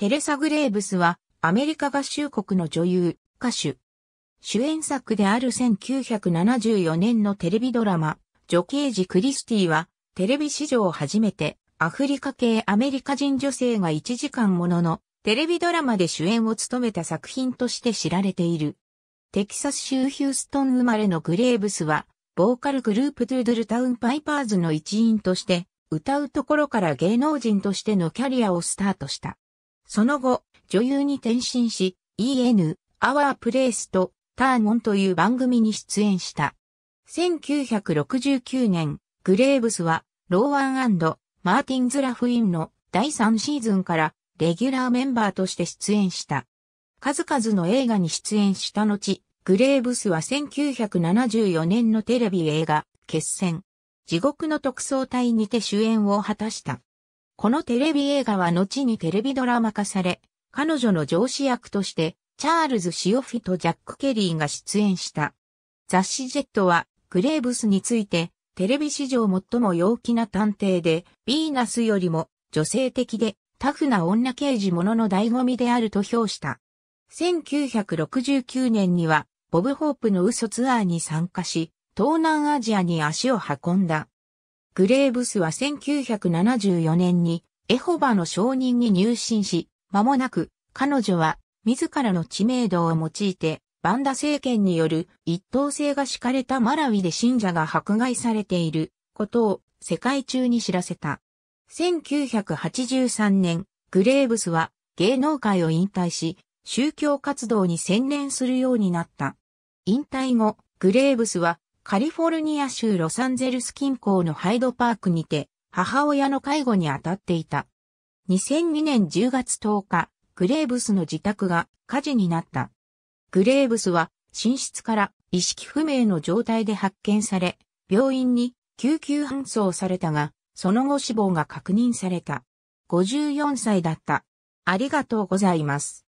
テレサ・グレーブスは、アメリカ合衆国の女優、歌手。主演作である1974年のテレビドラマ、女刑事クリスティは、テレビ史上初めて、アフリカ系アメリカ人女性が1時間ものの、テレビドラマで主演を務めた作品として知られている。テキサス州ヒューストン生まれのグレーブスは、ボーカルグループトゥードルタウンパイパーズの一員として、歌うところから芸能人としてのキャリアをスタートした。その後、女優に転身し、EN、Our Place と、ターンオンという番組に出演した。1969年、グレーブスは、ローワンマーティンズ・ラフインの第3シーズンからレギュラーメンバーとして出演した。数々の映画に出演した後、グレーブスは1974年のテレビ映画、決戦。地獄の特捜隊にて主演を果たした。このテレビ映画は後にテレビドラマ化され、彼女の上司役として、チャールズ・シオフィとジャック・ケリーが出演した。雑誌ジェットは、グレーブスについて、テレビ史上最も陽気な探偵で、ヴィーナスよりも女性的で、タフな女刑事者のの醍醐味であると評した。1969年には、ボブ・ホープの嘘ツアーに参加し、東南アジアに足を運んだ。グレーブスは1974年にエホバの証人に入信し、間もなく彼女は自らの知名度を用いてバンダ政権による一等性が敷かれたマラウィで信者が迫害されていることを世界中に知らせた。1983年、グレーブスは芸能界を引退し、宗教活動に専念するようになった。引退後、グレーブスはカリフォルニア州ロサンゼルス近郊のハイドパークにて、母親の介護に当たっていた。2002年10月10日、グレーブスの自宅が火事になった。グレーブスは寝室から意識不明の状態で発見され、病院に救急搬送されたが、その後死亡が確認された。54歳だった。ありがとうございます。